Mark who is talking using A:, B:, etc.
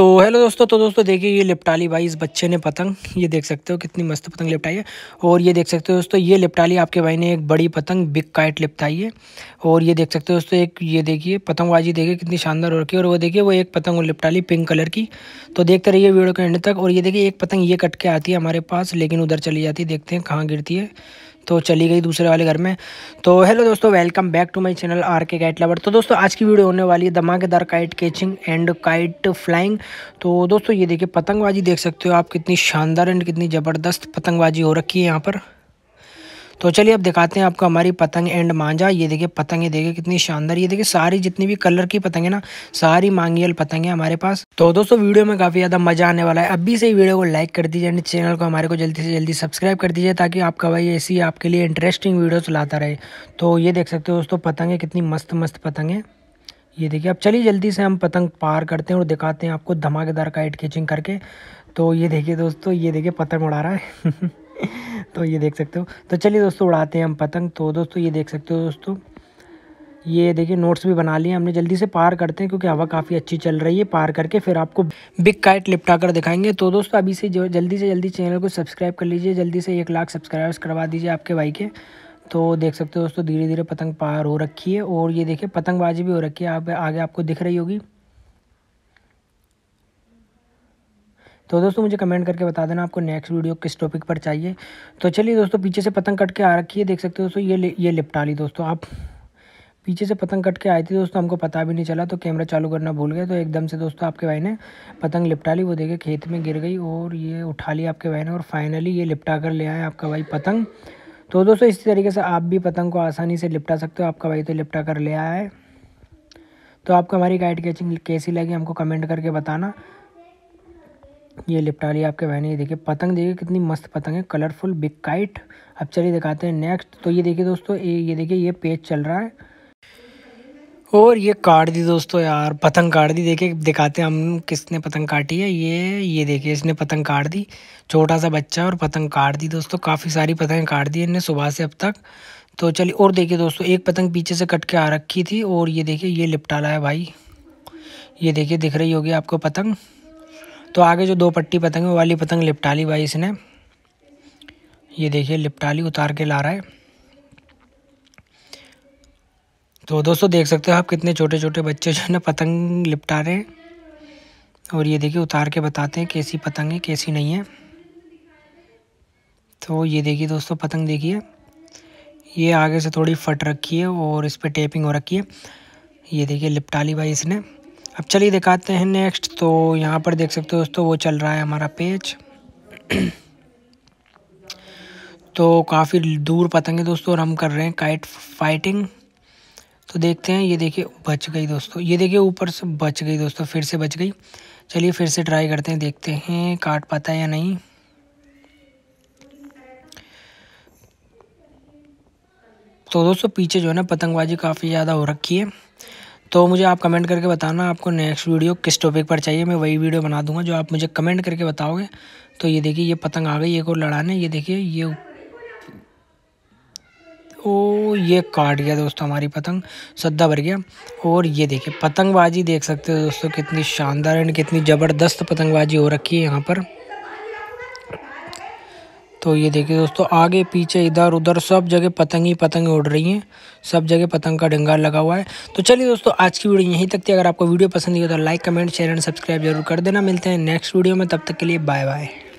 A: तो हेलो दोस्तों तो दोस्तों देखिए ये लिपटाली भाई इस बच्चे ने पतंग ये देख सकते हो कितनी मस्त पतंग लिपटाई है और ये देख सकते हो दोस्तों ये लिपटाली आपके भाई ने एक बड़ी पतंग बिग काइट लिपटाई है और ये देख सकते हो दोस्तों एक ये देखिए पतंगबाजी देखिए कितनी शानदार हो रखी है और वो देखिए वो एक पतंग लिपटाली पिंक कलर की तो देखते रहिए वीडियो के एंड तक और ये देखिए एक पतंग ये कट के आती है हमारे पास लेकिन उधर चली जाती है देखते हैं कहाँ गिरती है तो चली गई दूसरे वाले घर में तो हेलो दोस्तों welcome back to my channel R K kite lover तो दोस्तों आज की वीडियो होने वाली है धमाकेदार kite catching and kite flying तो दोस्तों ये देखिए पतंगबाजी देख सकते हो आप कितनी शानदार एंड कितनी ज़बरदस्त पतंगबाजी हो रखी है यहाँ पर तो चलिए अब दिखाते हैं आपको हमारी पतंग एंड मांझा ये देखिए पतंग ये देखिए कितनी शानदार ये देखिए सारी जितनी भी कलर की पतंग है ना सारी मांगियल पतंग है हमारे पास तो दोस्तों वीडियो में काफ़ी ज़्यादा मजा आने वाला है अभी से ही वीडियो को लाइक कर दीजिए एंड चैनल को हमारे को जल्दी से जल्दी सब्सक्राइब कर दीजिए ताकि आपका भाई ऐसी आपके लिए इंटरेस्टिंग वीडियो चलाता रहे तो ये देख सकते हो दोस्तों है कितनी मस्त मस्त पतंग है ये देखिए अब चलिए जल्दी से हम पतंग पार करते हैं और दिखाते हैं आपको धमाकेदार काइट कैचिंग करके तो ये देखिए दोस्तों ये देखिए पतंग उड़ा रहा है तो ये देख सकते हो तो चलिए दोस्तों उड़ाते हैं हम पतंग तो दोस्तों ये देख सकते हो दोस्तों ये देखिए नोट्स भी बना लिए हमने जल्दी से पार करते हैं क्योंकि हवा काफ़ी अच्छी चल रही है पार करके फिर आपको बिग काइट लिपटा कर दिखाएंगे तो दोस्तों अभी से जो जल्दी से जल्दी चैनल को सब्सक्राइब कर लीजिए जल्दी से एक लाख सब्सक्राइबर्स करवा दीजिए आपके भाई के तो देख सकते हो दोस्तों धीरे धीरे पतंग पार हो रखी है और ये देखिए पतंगबाजी भी हो रखी है आप आगे आपको दिख रही होगी तो दोस्तों मुझे कमेंट करके बता देना आपको नेक्स्ट वीडियो किस टॉपिक पर चाहिए तो चलिए दोस्तों पीछे से पतंग कट के आ रखी है देख सकते हो दोस्तों ये ये लिपटा ली दोस्तों आप पीछे से पतंग कट के आई थी दोस्तों हमको पता भी नहीं चला तो कैमरा चालू करना भूल गए तो एकदम से दोस्तों आपके भाई ने पतंग लिपटा ली वो देखे खेत में गिर गई और ये उठा ली आपके भाई ने और फाइनली ये लिपटा कर ले आए आपका भाई पतंग तो दोस्तों इसी तरीके से आप भी पतंग को आसानी से लिपटा सकते हो आपका भाई तो लिपटा कर ले आया है तो आपको हमारी गाइड कैचिंग कैसी लगी हमको कमेंट करके बताना ये लिपटा आपके बहन ये देखिए पतंग देखिए कितनी मस्त पतंग है कलरफुल बिग काइट अब चलिए दिखाते हैं नेक्स्ट तो ये देखिए दोस्तों ये देखिए ये पेज चल रहा है और ये काट दी दोस्तों यार पतंग काट दी देखिए दिखाते हैं हम किसने पतंग काटी है ये ये देखिए इसने पतंग काट दी छोटा सा बच्चा और पतंग काट दी दोस्तों काफ़ी सारी पतंग काट दी इनने सुबह से अब तक तो चलिए और देखिए दोस्तों एक पतंग पीछे से कट के आ रखी थी और ये देखिए ये लिपटाला है भाई ये देखिए दिख रही होगी आपको पतंग तो आगे जो दो पट्टी पतंग है वो वाली पतंग लिपटाली भाई इसने ये देखिए लिपटाली उतार के ला रहा है तो दोस्तों देख सकते हो आप कितने छोटे छोटे बच्चे जो है ना पतंग लिपटा रहे हैं और ये देखिए उतार के बताते हैं कैसी पतंग है कैसी नहीं है तो ये देखिए दोस्तों पतंग देखिए ये आगे से थोड़ी फट रखी है और इस पर टेपिंग हो रखी है ये देखिए लिपटाली भाई इसने अब चलिए दिखाते हैं नेक्स्ट तो यहाँ पर देख सकते हो दोस्तों वो चल रहा है हमारा पेज तो काफ़ी दूर पतंगे दोस्तों और हम कर रहे हैं काइट फाइटिंग तो देखते हैं ये देखिए बच गई दोस्तों ये देखिए ऊपर से बच गई दोस्तों फिर से बच गई चलिए फिर से ट्राई करते हैं देखते हैं काट पाता है या नहीं तो दोस्तों पीछे जो है ना पतंगबाजी काफ़ी ज़्यादा हो रखी है तो मुझे आप कमेंट करके बताना आपको नेक्स्ट वीडियो किस टॉपिक पर चाहिए मैं वही वीडियो बना दूंगा जो आप मुझे कमेंट करके बताओगे तो ये देखिए ये पतंग आ गई ये को लड़ाने ये देखिए ये ओ ये काट गया दोस्तों हमारी पतंग सद्दा भर गया और ये देखिए पतंगबाजी देख सकते हो दोस्तों कितनी शानदार एंड कितनी ज़बरदस्त पतंगबाजी हो रखी है यहाँ पर तो ये देखिए दोस्तों आगे पीछे इधर उधर सब जगह पतंग ही पतंग उड़ रही हैं सब जगह पतंग का डंगार लगा हुआ है तो चलिए दोस्तों आज की वीडियो यहीं तक थी अगर आपको वीडियो पसंद आई तो like comment share and subscribe जरूर कर देना मिलते हैं नेक्स्ट वीडियो में तब तक के लिए बाय बाय